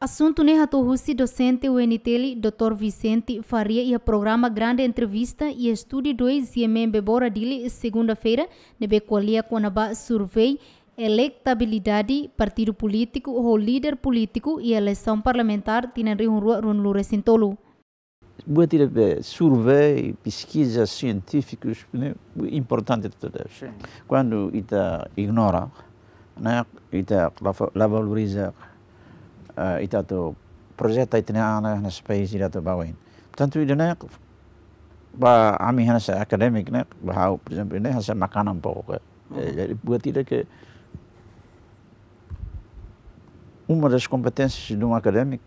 Assunto é o Rusi docente UNTL Dr. Vicente Faria e o programa Grande Entrevista e Estúdio 2 e é membe bora dele segunda-feira nebe qualia conaba survey electabilidade partido político ou líder político e eleição parlamentar tinari um rua run lure Boa tira eh, survey, pesquisa científicos né? importante de todas. Quando ita ignora, né? ita la valoriza uh, ita tu proyekta itina ana na space ita tu bawain. Tentu ida ba ami hana sa academic na bahau, por exemplo, ida hasa makanan pokok. Jadi buat ida ke uma das competências de um académico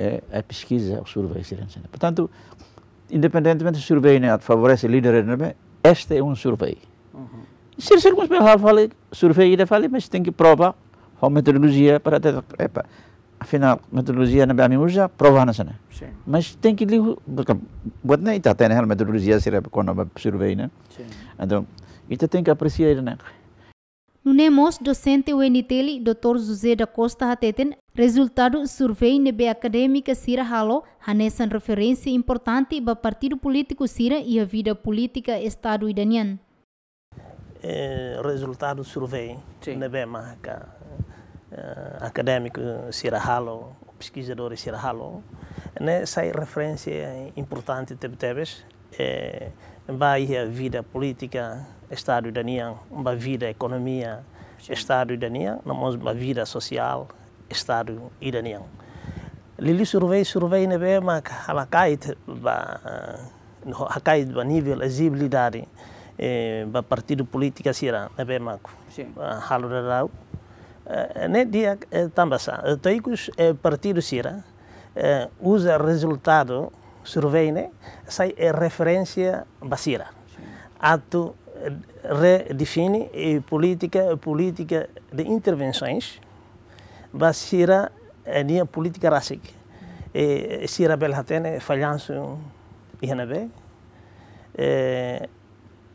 é a pesquisa, o survey, Portanto, independentemente do survey né, favorece líderes né, este é um survey. Uhum. Se circunspecto, falei, survey, ele falei, mas tem que provar Home metodologia é para epa, é afinal metodologia na bami uja provar na né? Mas tem que ligo buat na ita tá tem metodologia assim, né, quando kono ba survey na. Então isso tem que apreciar né? No NEMOS, docente Niteli, Dr. José da Costa Hateten, resultado survey nebe acadêmica Sira Halo, hanesan referência importante para partido político Sira e a vida política Estado idanian. É, resultado survey nebe marca uh, eh, acadêmico Sira Halo, o pesquisador Sira Halo, né, sai referência importante de Tebes, é, eh, vai a vida política, Estado da União, a vida economia, Estado da União, a vida social, Estado da União. Lili survei survei na né, bema halakait a hakait ba nível azibilidade eh, ba partido política sira na né, bema halo da eh, nem né, dia eh, tambasa eh, toikus partido sira usa resultado survey ne sai referência basira ato redefine política política de intervenções basira a política rasik sira belhatene falhanço ihanabe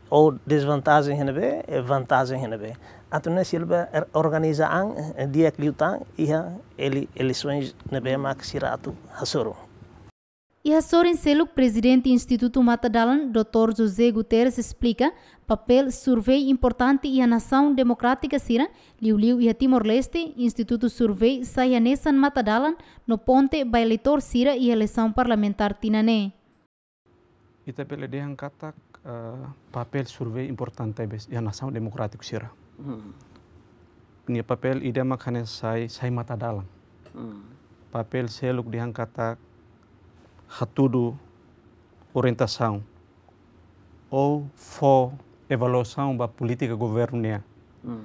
ou desvantagem renabé, vantagem renabé. Antônio Silva organiza um eh, dia que lutam e tá, ele eleições na BMA que será ato Hassoro. E Hassoro Inseluk, presidente do Instituto Matadalan, Dr. José Guterres, explica papel survey importante e a nação democrática sira, liu-liu e Timor-Leste, Instituto Survey Sayanesan Matadalan, no ponte eleitor sira e eleição parlamentar tinané. Ita pela dia katak uh, papel survey importante bes a nação democrática sira. Mm. Ini papel ide makane saya sai mata dalam. Mm. Papel seluk diangkata hatudu orientação ou for evaluação da politika governia. Mm.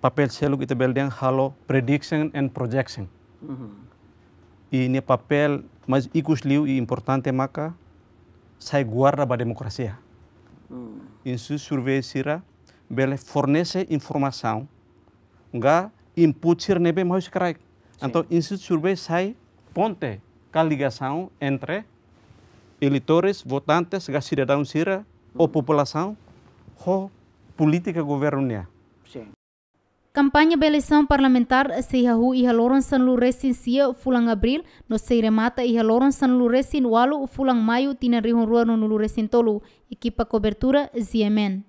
Papel seluk bel belden halo prediction and projection. Mm. papel mas ikus liu i importante maka saya guarda ba democracia. Mm. Insu survei sirah fornece informação, ga input sir nebe mais crack. Então, Instituto Survey sai ponte com ligação entre eleitores, votantes, ga cidadão sira, ou população, ou política governo Sim. Campanha da eleição parlamentar se ihahu iha loron San Luresin sia fulang abril, no se remata iha loron San Luresin walu fulang maio tina rihun ruano no Luresin tolu, equipa cobertura ZMN.